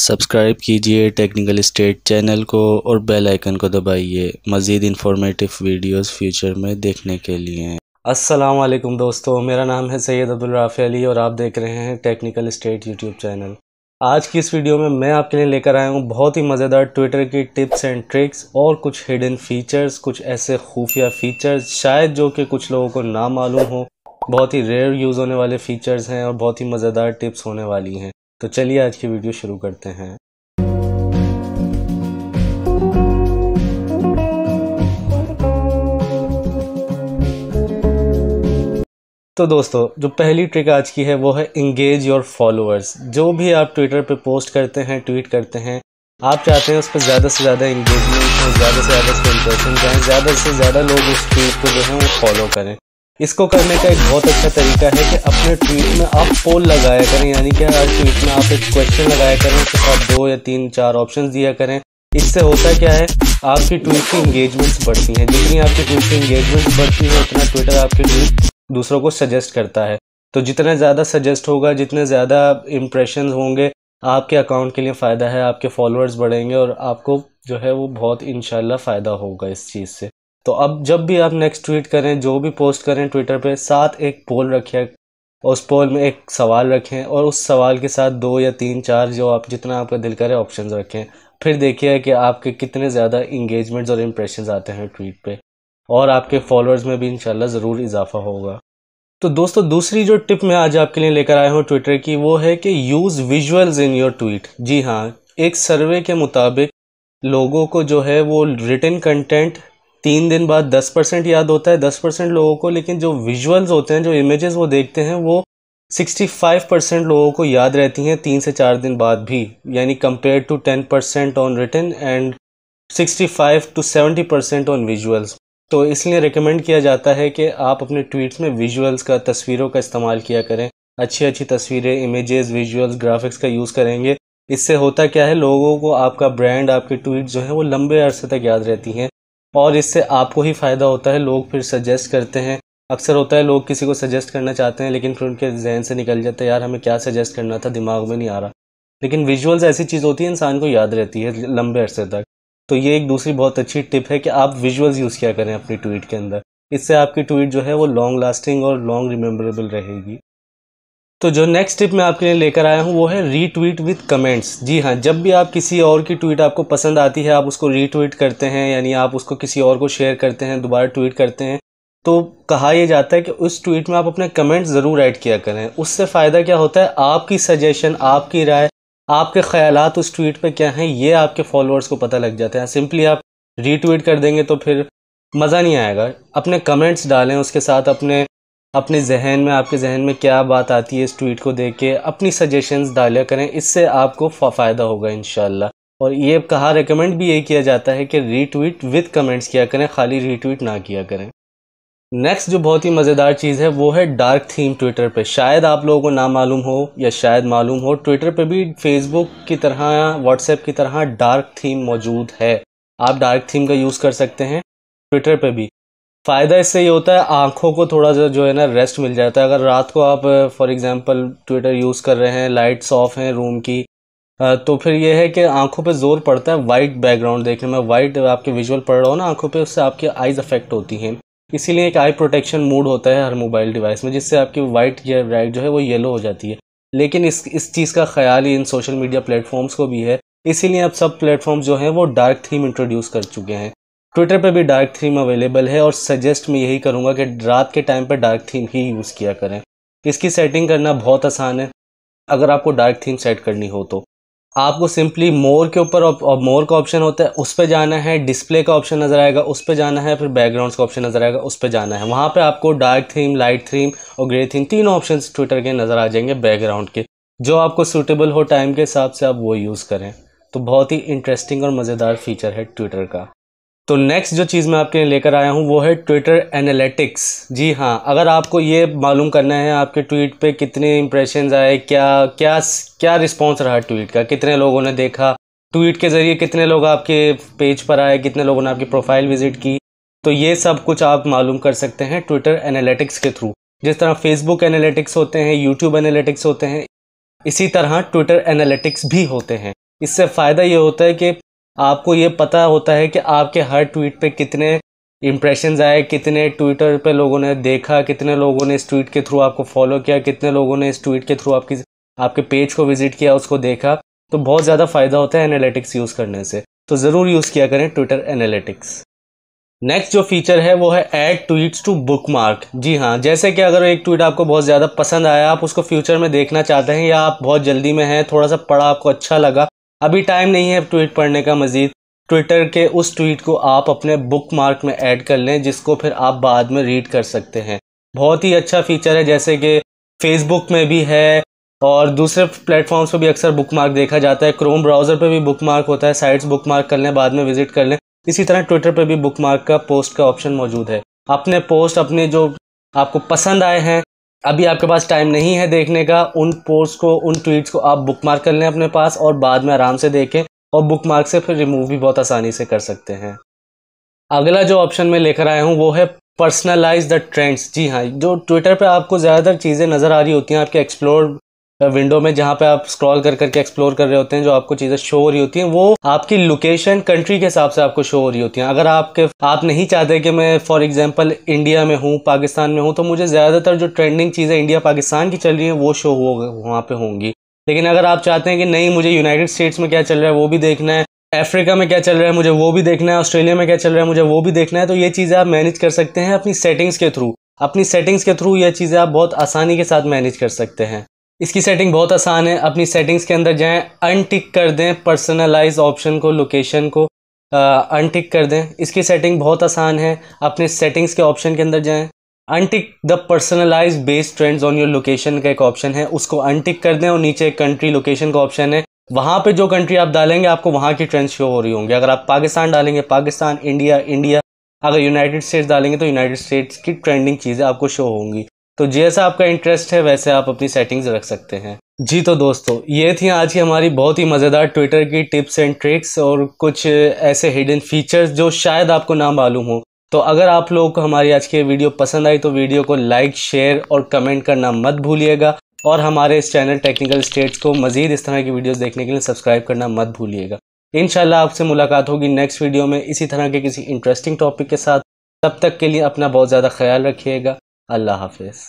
subscribe कीजिए technical state channel को और बेल आइकन को दबाइए मज़ीद इंफॉर्मेटिव वीडियोस फ्यूचर में देखने के लिए अस्सलाम वालेकुम दोस्तों मेरा नाम है सैयद अब्दुल राफ़ी अली और आप देख रहे हैं टेक्निकल स्टेट यूट्यूब चैनल आज की इस वीडियो में मैं आपके लिए लेकर आया हूँ बहुत ही मज़ेदार ट्विटर की टिप्स एंड ट्रिक्स और कुछ हिडन फीचर्स कुछ ऐसे खुफिया फीचर्स शायद जो कि कुछ लोगों को ना मालूम हो बहुत ही रेयर यूज़ होने वाले फीचर्स हैं और बहुत ही मज़ेदार टिप्स होने वाली हैं तो चलिए आज की वीडियो शुरू करते हैं तो दोस्तों जो पहली ट्रिक आज की है वो है इंगेज योर फॉलोअर्स जो भी आप ट्विटर पे पोस्ट करते हैं ट्वीट करते हैं आप चाहते हैं उस पर ज़्यादा से ज़्यादा इंगेजमेंट हो ज़्यादा से ज़्यादा उस पर इंप्रेशन जाएँ ज़्यादा से ज़्यादा लोग उस ट्वीट को जो है वो फॉलो करें इसको करने का एक बहुत अच्छा तरीका है कि अपने ट्वीट में आप पोल लगाया करें यानी कि हर ट्वीट में आप एक क्वेश्चन लगाया करें तो आप दो या तीन चार ऑप्शन दिया करें इससे होता क्या है आपकी ट्वीट की इंगेजमेंट्स बढ़ती हैं जितनी आपकी ट्वीट की इंगेजमेंट बढ़ती है उतना ट्विटर आपके ट्वीट दूसरों को सजेस्ट करता है तो जितना ज़्यादा सजेस्ट होगा जितने ज़्यादा इम्प्रेशन होंगे आपके अकाउंट के लिए फ़ायदा है आपके फॉलोअर्स बढ़ेंगे और आपको जो है वो बहुत इन फ़ायदा होगा इस चीज़ से तो अब जब भी आप नेक्स्ट ट्वीट करें जो भी पोस्ट करें ट्विटर पे साथ एक पोल रखें उस पोल में एक सवाल रखें और उस सवाल के साथ दो या तीन चार जो आप जितना आपका दिल करे ऑप्शन रखें फिर देखिए कि आपके कितने ज़्यादा इंगेजमेंट्स और इम्प्रेशन आते हैं ट्वीट पे और आपके फॉलोअर्स में भी इन ज़रूर इजाफा होगा तो दोस्तों दूसरी जो टिप मैं आज आपके लिए लेकर आया हूँ ट्विटर की वो है कि use visuals in your tweet जी हाँ एक सर्वे के मुताबिक लोगों को जो है वो रिटर्न कंटेंट तीन दिन बाद दस परसेंट याद होता है दस परसेंट लोगों को लेकिन जो विजुअल्स होते हैं जो इमेजेस वो देखते हैं वो सिक्सटी फाइव परसेंट लोगों को याद रहती हैं तीन से चार दिन बाद भी यानी compare to ten percent on return and sixty five to seventy percent on visuals तो इसलिए रिकमेंड किया जाता है कि आप अपने ट्वीट्स में विजुअल्स का तस्वीरों का इस्तेमाल किया करें अच्छी अच्छी तस्वीरें इमेजेस विजुअल्स ग्राफिक्स का यूज़ करेंगे इससे होता क्या है लोगों को आपका ब्रांड आपके ट्वीट जो हैं वो लंबे अरसे तक याद रहती हैं और इससे आपको ही फ़ायदा होता है लोग फिर सजेस्ट करते हैं अक्सर होता है लोग किसी को सजेस्ट करना चाहते हैं लेकिन फिर उनके जहन से निकल जाते हैं यार हमें क्या सजेस्ट करना था दिमाग में नहीं आ रहा लेकिन विजुअल्स ऐसी चीज़ होती है इंसान को याद रहती है लंबे अरसे तक तो ये एक दूसरी बहुत अच्छी टिप है कि आप विजुअल्स यूज़ किया करें अपनी ट्वीट के अंदर इससे आपकी ट्वीट जो है वो लॉन्ग लास्टिंग और लॉन्ग रिमेम्बरेबल रहेगी तो जो नेक्स्ट टिप मैं आपके लिए लेकर आया हूँ वो है रीट्वीट विद कमेंट्स जी हाँ जब भी आप किसी और की ट्वीट आपको पसंद आती है आप उसको रीट्वीट करते हैं यानी आप उसको किसी और को शेयर करते हैं दोबारा ट्वीट करते हैं तो कहा यह जाता है कि उस ट्वीट में आप अपने कमेंट्स ज़रूर ऐड किया करें उससे फ़ायदा क्या होता है आपकी सजेशन आपकी राय आपके ख्याल उस ट्वीट पर क्या हैं ये आपके फॉलोअर्स को पता लग जाता है सिंपली आप रीट्वीट कर देंगे तो फिर मज़ा नहीं आएगा अपने कमेंट्स डालें उसके साथ अपने अपने जहन में आपके जहन में क्या बात आती है इस ट्वीट को देख के अपनी सजेशंस डाले करें इससे आपको फ़ायदा होगा इन और ये कहा रिकमेंड भी ये किया जाता है कि रीट्वीट विद कमेंट्स किया करें खाली रीट्वीट ना किया करें नेक्स्ट जो बहुत ही मज़ेदार चीज़ है वो है डार्क थीम ट्विटर पे शायद आप लोगों को ना मालूम हो या शायद मालूम हो ट्विटर पे भी फेसबुक की तरह व्हाट्सएप की तरह डार्क थीम मौजूद है आप डार्क थीम का यूज़ कर सकते हैं ट्विटर पे भी फ़ायदा इससे ये होता है आँखों को थोड़ा सा जो है ना रेस्ट मिल जाता है अगर रात को आप फॉर एग्ज़ाम्पल ट्विटर यूज़ कर रहे हैं लाइट्स ऑफ हैं रूम की तो फिर ये है कि आँखों पे जोर पड़ता है वाइट बैकग्राउंड देखने में वाइट आपके विजुअल पड़ रहा हो ना आँखों पे उससे आपकी आइज़ अफेक्ट होती हैं इसीलिए एक आई प्रोटेक्शन मूड होता है हर मोबाइल डिवाइस में जिससे आपकी वाइट या राइट जो है वो येलो हो जाती है लेकिन इस इस चीज़ का ख्याल ही इन सोशल मीडिया प्लेटफॉर्म्स को भी है इसीलिए अब सब प्लेटफॉर्म्स जो हैं वो डार्क थीम इंट्रोड्यूस कर चुके हैं ट्विटर पे भी डार्क थीम अवेलेबल है और सजेस्ट मैं यही करूँगा कि रात के टाइम पर डार्क थीम ही यूज़ किया करें इसकी सेटिंग करना बहुत आसान है अगर आपको डार्क थीम सेट करनी हो तो आपको सिंपली मोर के ऊपर मोर का ऑप्शन होता है उस पर जाना है डिस्प्ले का ऑप्शन नज़र आएगा उस पर जाना है फिर बैकग्राउंड्स का ऑप्शन नज़र आएगा उस पर जाना है वहाँ पे आपको डार्क थीम लाइट थीम और ग्रे थीम तीनों ऑप्शन ट्विटर के नज़र आ जाएंगे बैकग्राउंड के जो आपको सूटेबल हो टाइम के हिसाब से आप वो यूज़ करें तो बहुत ही इंटरेस्टिंग और मज़ेदार फीचर है ट्विटर का तो नेक्स्ट जो चीज़ मैं आपके लिए लेकर आया हूँ वो है ट्विटर एनालिटिक्स जी हाँ अगर आपको ये मालूम करना है आपके ट्वीट पे कितने इंप्रेशन आए क्या क्या क्या रिस्पॉन्स रहा ट्वीट का कितने लोगों ने देखा ट्वीट के ज़रिए कितने लोग आपके पेज पर आए कितने लोगों ने आपकी प्रोफाइल विजिट की तो ये सब कुछ आप मालूम कर सकते हैं ट्विटर एनालिटिक्स के थ्रू जिस तरह फेसबुक एनालिटिक्स होते हैं यूट्यूब एनालिटिक्स होते हैं इसी तरह ट्विटर एनालिटिक्स भी होते हैं इससे फ़ायदा ये होता है कि आपको ये पता होता है कि आपके हर ट्वीट पे कितने इम्प्रेशन आए कितने ट्विटर पे लोगों ने देखा कितने लोगों ने इस ट्वीट के थ्रू आपको फॉलो किया कितने लोगों ने इस ट्वीट के थ्रू आपकी आपके पेज को विजिट किया उसको देखा तो बहुत ज़्यादा फ़ायदा होता है एनालिटिक्स यूज़ करने से तो ज़रूर यूज़ किया करें ट्विटर एनालिटिक्स नेक्स्ट जो फीचर है वो है add tweets to bookmark जी हाँ जैसे कि अगर एक ट्वीट आपको बहुत ज़्यादा पसंद आया आप उसको फ्यूचर में देखना चाहते हैं या आप बहुत जल्दी में हैं थोड़ा सा पढ़ा आपको अच्छा लगा अभी टाइम नहीं है ट्वीट पढ़ने का मज़ीद ट्विटर के उस ट्वीट को आप अपने बुक मार्क में ऐड कर लें जिसको फिर आप बाद में रीड कर सकते हैं बहुत ही अच्छा फीचर है जैसे कि फेसबुक में भी है और दूसरे प्लेटफॉर्म्स पर भी अक्सर बुक मार्क देखा जाता है क्रोम ब्राउज़र पर भी बुक मार्क होता है साइट्स बुक मार्क कर लें बाद में विजिट कर लें इसी तरह ट्विटर पर भी बुक मार्क का पोस्ट का ऑप्शन मौजूद है अपने पोस्ट अपने जो आपको पसंद आए हैं अभी आपके पास टाइम नहीं है देखने का उन पोस्ट को उन ट्वीट्स को आप बुक मार्क कर लें अपने पास और बाद में आराम से देखें और बुक मार्क से फिर रिमूव भी बहुत आसानी से कर सकते हैं अगला जो ऑप्शन मैं लेकर आया हूँ वो है पर्सनलाइज द ट्रेंड्स जी हाँ जो ट्विटर पे आपको ज़्यादातर चीज़ें नज़र आ रही होती हैं आपके एक्सप्लोर विंडो में जहाँ पे आप स्क्रॉल कर करके एक्सप्लोर कर रहे होते हैं जो आपको चीज़ें शो हो रही होती हैं वो आपकी लोकेशन कंट्री के हिसाब से आपको शो हो रही होती हैं अगर आपके आप नहीं चाहते कि मैं फॉर एग्जाम्पल इंडिया में हूँ पाकिस्तान में हूँ तो मुझे ज़्यादातर जो ट्रेंडिंग चीज़ें इंडिया पाकिस्तान की चल रही हैं वो शो हो वहाँ पर होंगी लेकिन अगर आप चाहते हैं कि नहीं मुझे यूनाइटेड स्टेट्स में क्या चल रहा है वो भी देखना है अफ्रीका में क्या चल रहा है मुझे वो भी देखना है ऑस्ट्रेलिया में क्या चल रहा है मुझे वो भी देखना है तो ये चीज़ें आप मैनेज कर सकते हैं अपनी सेटिंग्स के थ्रू अपनी सेटिंग्स के थ्रू ये चीज़ें आप बहुत आसानी के साथ मैनेज कर सकते हैं इसकी सेटिंग बहुत आसान है अपनी सेटिंग्स के अंदर जाएं अनटिक कर दें पर्सनलाइज ऑप्शन को लोकेशन को अनटिक कर दें इसकी सेटिंग बहुत आसान है अपने सेटिंग्स के ऑप्शन के अंदर जाएं untick the personalise based trends on your location का एक ऑप्शन है उसको अनटिक कर दें और नीचे कंट्री लोकेशन का ऑप्शन है वहाँ पर जो कंट्री आप डालेंगे आपको वहाँ की ट्रेंड्स शो हो रही होंगी अगर आप पाकिस्तान डालेंगे पाकिस्तान इंडिया इंडिया अगर यूनाइटेड स्टेट्स डालेंगे तो यूनाइटेड स्टेट्स की ट्रेंडिंग चीज़ें आपको शो होंगी तो जैसा आपका इंटरेस्ट है वैसे आप अपनी सेटिंग्स रख सकते हैं जी तो दोस्तों ये थी आज की हमारी बहुत ही मज़ेदार ट्विटर की टिप्स एंड ट्रिक्स और कुछ ऐसे हिडन फीचर्स जो शायद आपको ना मालूम हो तो अगर आप लोगों को हमारी आज की वीडियो पसंद आई तो वीडियो को लाइक शेयर और कमेंट करना मत भूलिएगा और हमारे इस चैनल टेक्निकल स्टेट्स को मज़ीद इस तरह की वीडियोस देखने के लिए सब्सक्राइब करना मत भूलिएगा इन आपसे मुलाकात होगी नेक्स्ट वीडियो में इसी तरह के किसी इंटरेस्टिंग टॉपिक के साथ तब तक के लिए अपना बहुत ज़्यादा ख्याल रखिएगा अल्लाह हाफिज़